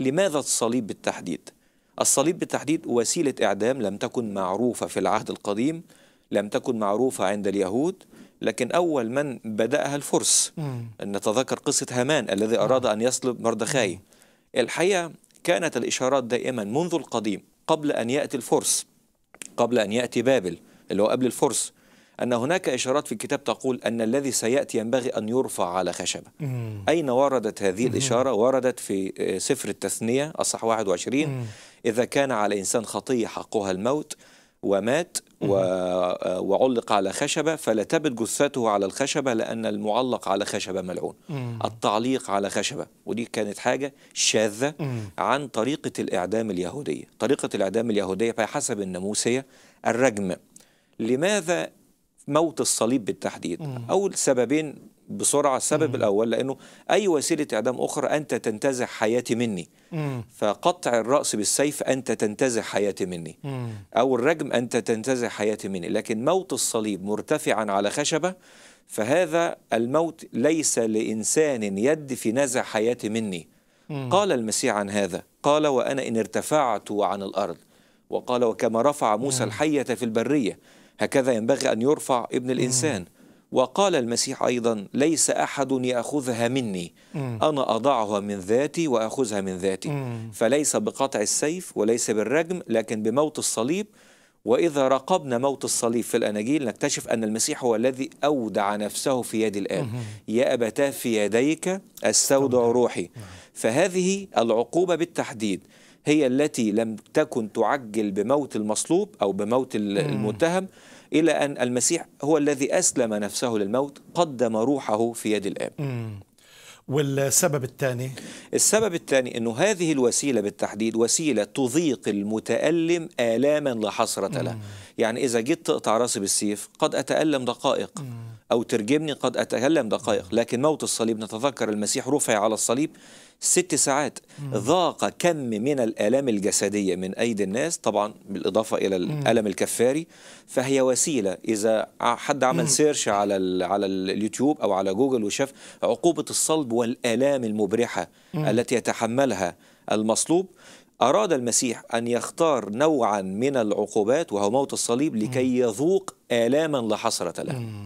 لماذا الصليب بالتحديد؟ الصليب بالتحديد وسيلة إعدام لم تكن معروفة في العهد القديم لم تكن معروفة عند اليهود لكن أول من بدأها الفرس نتذكر قصة هامان الذي أراد أن يصلب مردخاي الحقيقة كانت الإشارات دائما منذ القديم قبل أن يأتي الفرس قبل أن يأتي بابل اللي هو قبل الفرس أن هناك إشارات في الكتاب تقول أن الذي سيأتي ينبغي أن يرفع على خشبة أين وردت هذه الإشارة؟ وردت في آه، سفر التثنية أصح 21 إذا كان على إنسان خطية حقها الموت ومات و... آه، وعلق على خشبة فلا تبت جثته على الخشبة لأن المعلق على خشبة ملعون التعليق على خشبة ودي كانت حاجة شاذة عن طريقة الإعدام اليهودية طريقة الإعدام اليهودية بحسب الناموسية الرجم لماذا موت الصليب بالتحديد أول سببين بسرعة السبب الأول لأنه أي وسيلة إعدام أخرى أنت تنتزع حياتي مني فقطع الرأس بالسيف أنت تنتزع حياتي مني أو الرجم أنت تنتزع حياتي مني لكن موت الصليب مرتفعا على خشبة فهذا الموت ليس لإنسان يد في نزع حياتي مني قال المسيح عن هذا قال وأنا إن ارتفعت عن الأرض وقال وكما رفع موسى الحية في البرية هكذا ينبغي أن يرفع ابن الإنسان وقال المسيح أيضا ليس أحد يأخذها مني أنا أضعها من ذاتي وأخذها من ذاتي فليس بقطع السيف وليس بالرجم لكن بموت الصليب وإذا راقبنا موت الصليب في الأناجيل نكتشف أن المسيح هو الذي أودع نفسه في يد الآب يا أبتاه في يديك أستودع روحي فهذه العقوبة بالتحديد هي التي لم تكن تعجل بموت المصلوب أو بموت المتهم إلى أن المسيح هو الذي أسلم نفسه للموت قدم روحه في يد الآب والسبب الثاني السبب الثاني أنه هذه الوسيلة بالتحديد وسيلة تضيق المتألم آلاما لا حسرة له يعني إذا جيت تقطع راسي بالسيف قد أتألم دقائق أو ترجمني قد أتألم دقائق لكن موت الصليب نتذكر المسيح رفع على الصليب ست ساعات ذاق كم من الآلام الجسدية من أيدي الناس طبعا بالإضافة إلى الألم الكفاري فهي وسيلة إذا حد عمل سيرش على على اليوتيوب أو على جوجل وشاف عقوبة الصلب والآلام المبرحة التي يتحملها المصلوب أراد المسيح أن يختار نوعا من العقوبات وهو موت الصليب لكي يذوق آلاما لحسرة له